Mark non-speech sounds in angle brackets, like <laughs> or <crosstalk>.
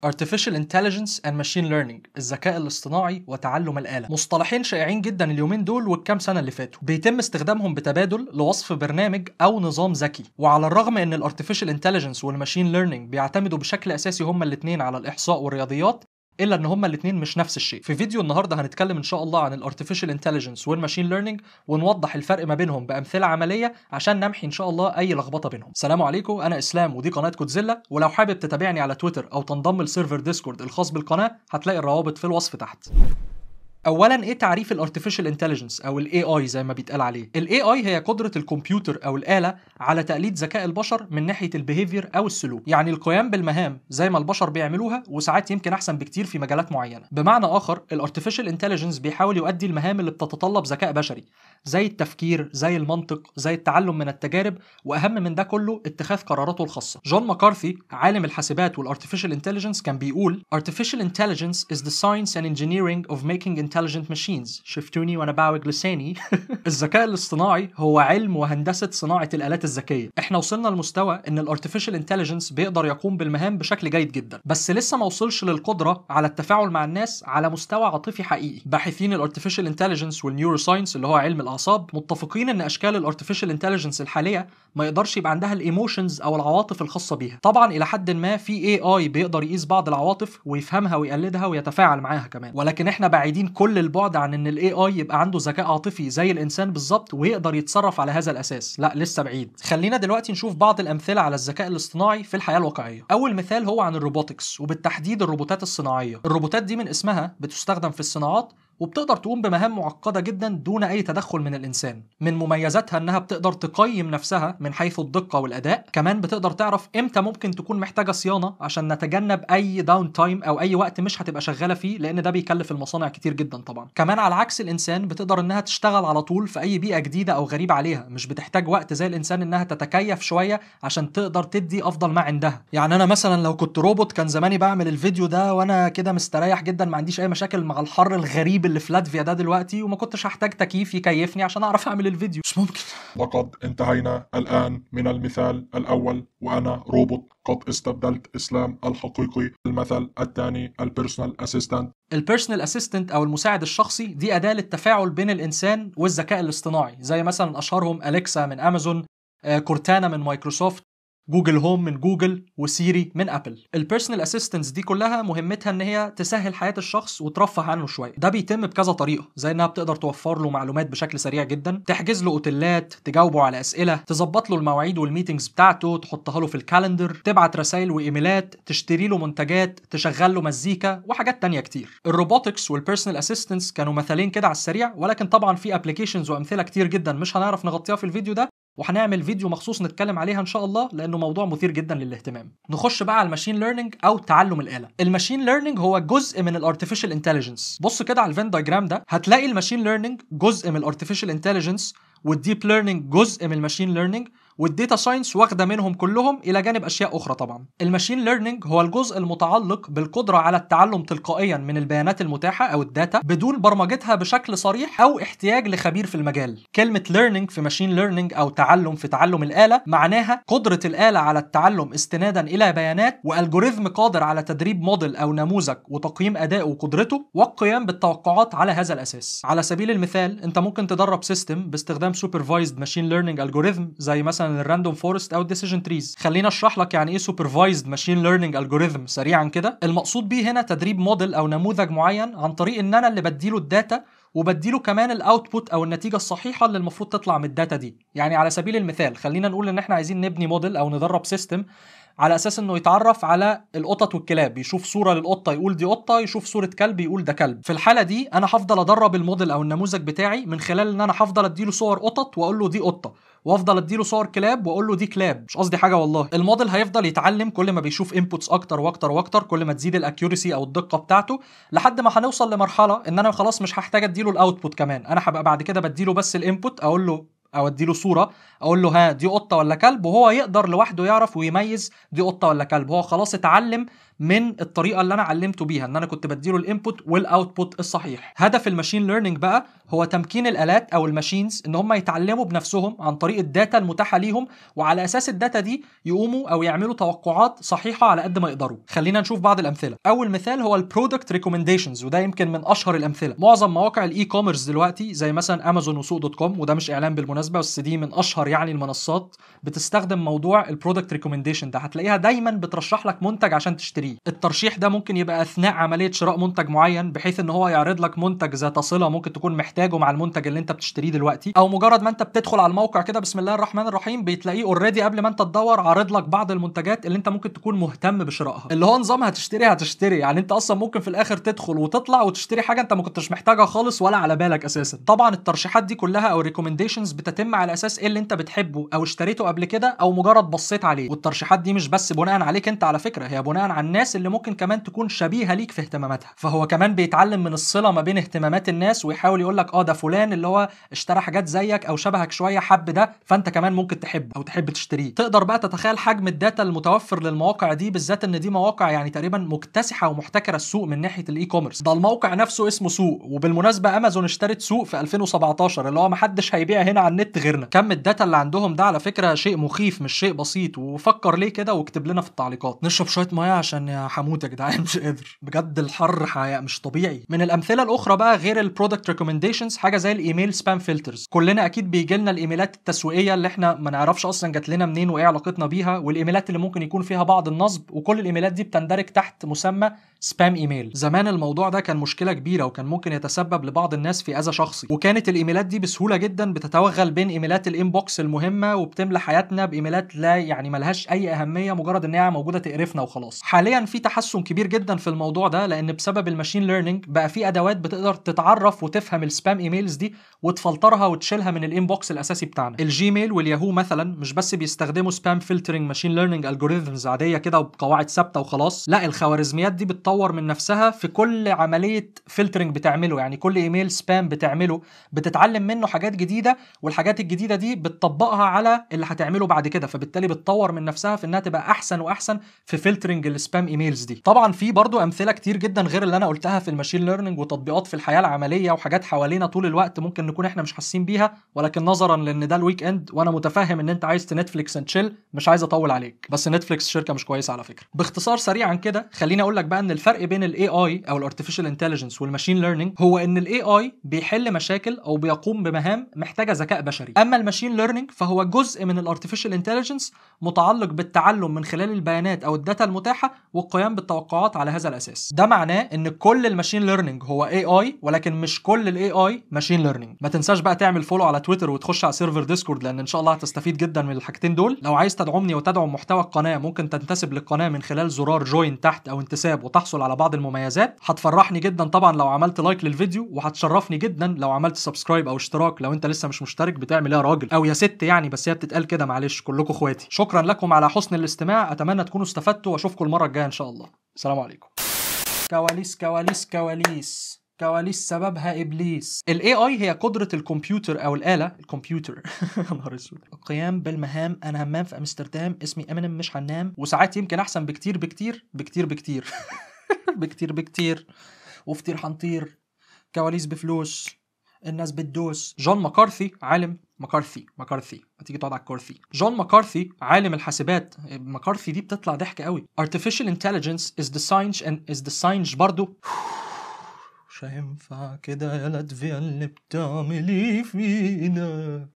Artificial Intelligence and Machine Learning الذكاء الاصطناعي وتعلم الآلة مصطلحين شائعين جدا اليومين دول والكام سنة اللي فاتوا بيتم استخدامهم بتبادل لوصف برنامج أو نظام ذكي وعلى الرغم أن Artificial Intelligence والماشين ليرنينج بيعتمدوا بشكل أساسي هما الاتنين على الإحصاء والرياضيات الا ان هما الاثنين مش نفس الشيء في فيديو النهارده هنتكلم ان شاء الله عن الارتفيشال انتليجنس والماشين ليرنينج ونوضح الفرق ما بينهم بامثله عمليه عشان نمحي ان شاء الله اي لخبطه بينهم السلام عليكم انا اسلام ودي قناه كوتزيلا ولو حابب تتابعني على تويتر او تنضم لسيرفر ديسكورد الخاص بالقناه هتلاقي الروابط في الوصف تحت اولا ايه تعريف الارتفيشال انتليجنس او الاي اي زي ما بيتقال عليه الاي اي هي قدره الكمبيوتر او الاله على تقليد ذكاء البشر من ناحيه البيهيفير او السلوك يعني القيام بالمهام زي ما البشر بيعملوها وساعات يمكن احسن بكتير في مجالات معينه بمعنى اخر الارتفيشال انتليجنس بيحاول يؤدي المهام اللي بتتطلب ذكاء بشري زي التفكير زي المنطق زي التعلم من التجارب واهم من ده كله اتخاذ قراراته الخاصه جون ماكارثي عالم الحاسبات والارتفيشال انتليجنس كان بيقول artificial intelligence is the science and engineering of making intelligent انتليجنت ماشينز شفتوني وانا بعوج لساني <laughs> الذكاء الاصطناعي هو علم وهندسه صناعه الالات الذكيه احنا وصلنا لمستوى ان الارتفيشال انتليجنس بيقدر يقوم بالمهام بشكل جيد جدا بس لسه ما وصلش للقدره على التفاعل مع الناس على مستوى عاطفي حقيقي باحثين الارتفيشال انتليجنس والنيوروساينس اللي هو علم الاعصاب متفقين ان اشكال الارتفيشال انتليجنس الحاليه ما يقدرش يبقى عندها الايموشنز او العواطف الخاصه بيها طبعا الى حد ما في اي اي بيقدر يقيس بعض العواطف ويفهمها ويقلدها ويتفاعل معاها كمان ولكن احنا بعيدين كل البعد عن ان الاي اي يبقى عنده ذكاء عاطفي زي الانسان بالظبط ويقدر يتصرف على هذا الاساس لا لسه بعيد خلينا دلوقتي نشوف بعض الامثله على الذكاء الاصطناعي في الحياه الواقعيه اول مثال هو عن الروبوتكس وبالتحديد الروبوتات الصناعيه الروبوتات دي من اسمها بتستخدم في الصناعات وبتقدر تقوم بمهام معقدة جدا دون أي تدخل من الإنسان من مميزاتها إنها بتقدر تقيم نفسها من حيث الدقة والأداء كمان بتقدر تعرف إمتى ممكن تكون محتاجة صيانة عشان نتجنب أي داون تايم أو أي وقت مش هتبقى شغالة فيه لأن ده بيكلف المصانع كتير جدا طبعا كمان على عكس الإنسان بتقدر إنها تشتغل على طول في أي بيئة جديدة أو غريبة عليها مش بتحتاج وقت زي الإنسان إنها تتكيف شوية عشان تقدر تدي أفضل ما عندها يعني أنا مثلا لو كنت روبوت كان زماني بعمل الفيديو ده وأنا كده مستريح جدا ما عنديش أي مشاكل مع الحر الغريب اللي في لاتفيا ده دلوقتي وما كنتش هحتاج تكييف يكيفني عشان اعرف اعمل الفيديو مش ممكن لقد انتهينا الان من المثال الاول وانا روبوت قد استبدلت اسلام الحقيقي المثل الثاني البيرسونال اسيستنت البيرسونال اسيستنت او المساعد الشخصي دي اداه للتفاعل بين الانسان والذكاء الاصطناعي زي مثلا اشهرهم اليكسا من امازون آه، كورتانا من مايكروسوفت جوجل هوم من جوجل وسيري من ابل البيرسونال اسيستنتس دي كلها مهمتها ان هي تسهل حياه الشخص وترفه عنه شويه ده بيتم بكذا طريقه زي انها بتقدر توفر له معلومات بشكل سريع جدا تحجز له اوتيلات تجاوبه على اسئله تظبط له المواعيد والميتنجز بتاعته تحطها له في الكالندر تبعت رسائل وايميلات تشتري له منتجات تشغل له مزيكا وحاجات تانية كتير الروبوتكس والبيرسونال اسيستنتس كانوا مثالين كده على السريع ولكن طبعا في ابلكيشنز وامثله كتير جدا مش هنعرف نغطيها في الفيديو ده وهنعمل فيديو مخصوص نتكلم عليها ان شاء الله لانه موضوع مثير جدا للاهتمام نخش بقى على الماشين ليرنينج او تعلم الاله الماشين ليرنينج هو جزء من الارتفيشال انتليجنس بص كده على الفين دايجرام ده هتلاقي الماشين ليرنينج جزء من الارتفيشال انتليجنس والديب ليرنينج جزء من الماشين ليرنينج والديتا ساينس واخده منهم كلهم الى جانب اشياء اخرى طبعا الماشين ليرنينج هو الجزء المتعلق بالقدره على التعلم تلقائيا من البيانات المتاحه او الداتا بدون برمجتها بشكل صريح او احتياج لخبير في المجال كلمه ليرنينج في ماشين ليرنينج او تعلم في تعلم الاله معناها قدره الاله على التعلم استنادا الى بيانات والجوريزم قادر على تدريب موديل او نموذج وتقييم ادائه وقدرته والقيام بالتوقعات على هذا الاساس على سبيل المثال انت ممكن تدرب سيستم باستخدام سوبرفايزد ماشين ليرنينج الجوريزم زي مثلا مثلا الراندوم فورست او الديسيجن تريز خلينا اشرح لك يعني ايه سوبرفايزد ماشين ليرنينج الجوريزم سريعا كده المقصود بيه هنا تدريب موديل او نموذج معين عن طريق ان انا اللي بديله الداتا وبديله كمان الاوتبوت او النتيجه الصحيحه اللي المفروض تطلع من الداتا دي يعني على سبيل المثال خلينا نقول ان احنا عايزين نبني موديل او ندرب سيستم على اساس انه يتعرف على القطط والكلاب يشوف صوره للقطه يقول دي قطه يشوف صوره كلب يقول ده كلب في الحاله دي انا هفضل ادرب الموديل او النموذج بتاعي من خلال ان انا هفضل اديله صور قطط واقول له دي قطه وافضل اديله صور كلاب واقول له دي كلاب مش قصدي حاجه والله الموديل هيفضل يتعلم كل ما بيشوف انبوتس اكتر واكتر واكتر كل ما تزيد الاكيورسي او الدقه بتاعته لحد ما هنوصل لمرحله ان انا خلاص مش هحتاج اديله الاوتبوت كمان انا هبقى بعد كده بديله بس الانبوت اقول له او اديله صوره اقول له ها دي قطه ولا كلب وهو يقدر لوحده يعرف ويميز دي قطه ولا كلب هو خلاص اتعلم من الطريقه اللي انا علمته بيها ان انا كنت بديله الانبوت والاوتبوت الصحيح هدف الماشين ليرنينج بقى هو تمكين الالات او الماشينز ان هم يتعلموا بنفسهم عن طريق الداتا المتاحه ليهم وعلى اساس الداتا دي يقوموا او يعملوا توقعات صحيحه على قد ما يقدروا خلينا نشوف بعض الامثله اول مثال هو البرودكت ريكومنديشنز وده يمكن من اشهر الامثله معظم مواقع الاي كوميرس دلوقتي زي مثلا امازون وسوق دوت كوم وده مش اعلان بالمناسبه بس دي من اشهر يعني المنصات بتستخدم موضوع البرودكت ريكومنديشن ده هتلاقيها دايما بترشح لك منتج عشان تشتريه بيه الترشيح ده ممكن يبقى اثناء عمليه شراء منتج معين بحيث ان هو يعرض لك منتج ذات صله ممكن تكون محتاجه مع المنتج اللي انت بتشتريه دلوقتي او مجرد ما انت بتدخل على الموقع كده بسم الله الرحمن الرحيم بتلاقيه اوريدي قبل ما انت تدور عارض لك بعض المنتجات اللي انت ممكن تكون مهتم بشرائها اللي هو نظام هتشتري هتشتري يعني انت اصلا ممكن في الاخر تدخل وتطلع وتشتري حاجه انت ما كنتش محتاجها خالص ولا على بالك اساسا طبعا الترشيحات دي كلها او الريكومنديشنز بتتم على اساس ايه اللي انت بتحبه او اشتريته قبل كده او مجرد بصيت عليه والترشيحات دي مش بس بناء عليك انت على فكره هي بناء على الناس اللي ممكن كمان تكون شبيهه ليك في اهتماماتها فهو كمان بيتعلم من الصله ما بين اهتمامات الناس ويحاول يقول لك اه ده فلان اللي هو اشترى حاجات زيك او شبهك شويه حب ده فانت كمان ممكن تحب او تحب تشتريه تقدر بقى تتخيل حجم الداتا المتوفر للمواقع دي بالذات ان دي مواقع يعني تقريبا مكتسحه ومحتكره السوق من ناحيه الاي كوميرس ده الموقع نفسه اسمه سوق وبالمناسبه امازون اشترت سوق في 2017 اللي هو محدش هيبيع هنا على النت غيرنا كم الداتا اللي عندهم ده على فكره شيء مخيف مش شيء بسيط وفكر ليه كده واكتب لنا في التعليقات نشرب شويه ميه عشان يعني هموت يا جدعان مش قادر بجد الحر حقيقة مش طبيعي من الامثله الاخرى بقى غير البرودكت ريكومنديشنز حاجه زي الايميل سبام فلترز كلنا اكيد بيجي لنا الايميلات التسويقيه اللي احنا ما نعرفش اصلا جات لنا منين وايه علاقتنا بيها والايميلات اللي ممكن يكون فيها بعض النصب وكل الايميلات دي بتندرج تحت مسمى سبام ايميل زمان الموضوع ده كان مشكله كبيره وكان ممكن يتسبب لبعض الناس في اذى شخصي وكانت الايميلات دي بسهوله جدا بتتوغل بين ايميلات الانبوكس المهمه وبتملى حياتنا بايميلات لا يعني ملهاش اي اهميه مجرد انها موجوده تقرفنا وخلاص حاليا حاليا في تحسن كبير جدا في الموضوع ده لان بسبب الماشين ليرنينج بقى في ادوات بتقدر تتعرف وتفهم السبام ايميلز دي وتفلترها وتشيلها من الانبوكس الاساسي بتاعنا الجيميل والياهو مثلا مش بس بيستخدموا سبام فلترنج ماشين ليرنينج الجوريزمز عاديه كده وبقواعد ثابته وخلاص لا الخوارزميات دي بتطور من نفسها في كل عمليه فلترنج بتعمله يعني كل ايميل سبام بتعمله بتتعلم منه حاجات جديده والحاجات الجديده دي بتطبقها على اللي هتعمله بعد كده فبالتالي بتطور من نفسها في انها تبقى احسن واحسن في فلترنج السبام سبام ايميلز دي طبعا في برضو امثله كتير جدا غير اللي انا قلتها في الماشين ليرنينج وتطبيقات في الحياه العمليه وحاجات حوالينا طول الوقت ممكن نكون احنا مش حاسين بيها ولكن نظرا لان ده الويك اند وانا متفهم ان انت عايز نتفليكس اند تشيل مش عايز اطول عليك بس نتفليكس شركه مش كويسه على فكره باختصار سريعا كده خليني اقول لك بقى ان الفرق بين الاي اي او الارتفيشال انتليجنس والماشين ليرنينج هو ان الاي اي بيحل مشاكل او بيقوم بمهام محتاجه ذكاء بشري اما الماشين ليرنينج فهو جزء من الارتفيشال انتليجنس متعلق بالتعلم من خلال البيانات او الداتا المتاحه والقيام بالتوقعات على هذا الاساس ده معناه ان كل الماشين ليرنينج هو اي اي ولكن مش كل الاي اي ماشين ليرنينج ما تنساش بقى تعمل فولو على تويتر وتخش على سيرفر ديسكورد لان ان شاء الله هتستفيد جدا من الحاجتين دول لو عايز تدعمني وتدعم محتوى القناه ممكن تنتسب للقناه من خلال زرار جوين تحت او انتساب وتحصل على بعض المميزات هتفرحني جدا طبعا لو عملت لايك للفيديو وهتشرفني جدا لو عملت سبسكرايب او اشتراك لو انت لسه مش مشترك بتعمل ايه يا راجل او يا ست يعني بس هي بتتقال كده معلش كلكم اخواتي شكرا لكم على حسن الاستماع اتمنى تكونوا استفدتوا واشوفكم المره الجايه الجايه ان شاء الله السلام عليكم كواليس كواليس كواليس كواليس سببها ابليس الاي اي هي قدره الكمبيوتر او الاله الكمبيوتر يا <laughs> نهار اسود القيام بالمهام انا همام في امستردام اسمي امينيم مش هنام وساعات يمكن احسن بكتير بكتير بكتير بكتير <laughs> بكتير بكتير وفطير هنطير كواليس بفلوس الناس بتدوس جون مكارثي عالم مكارثي مكارثي ما تيجي تقعد على الكارثي جون مكارثي عالم الحاسبات مكارثي دي بتطلع ضحك قوي artificial intelligence is the science and is the science برضو مش هينفع كده يا لاتفيا اللي بتعمل ايه فينا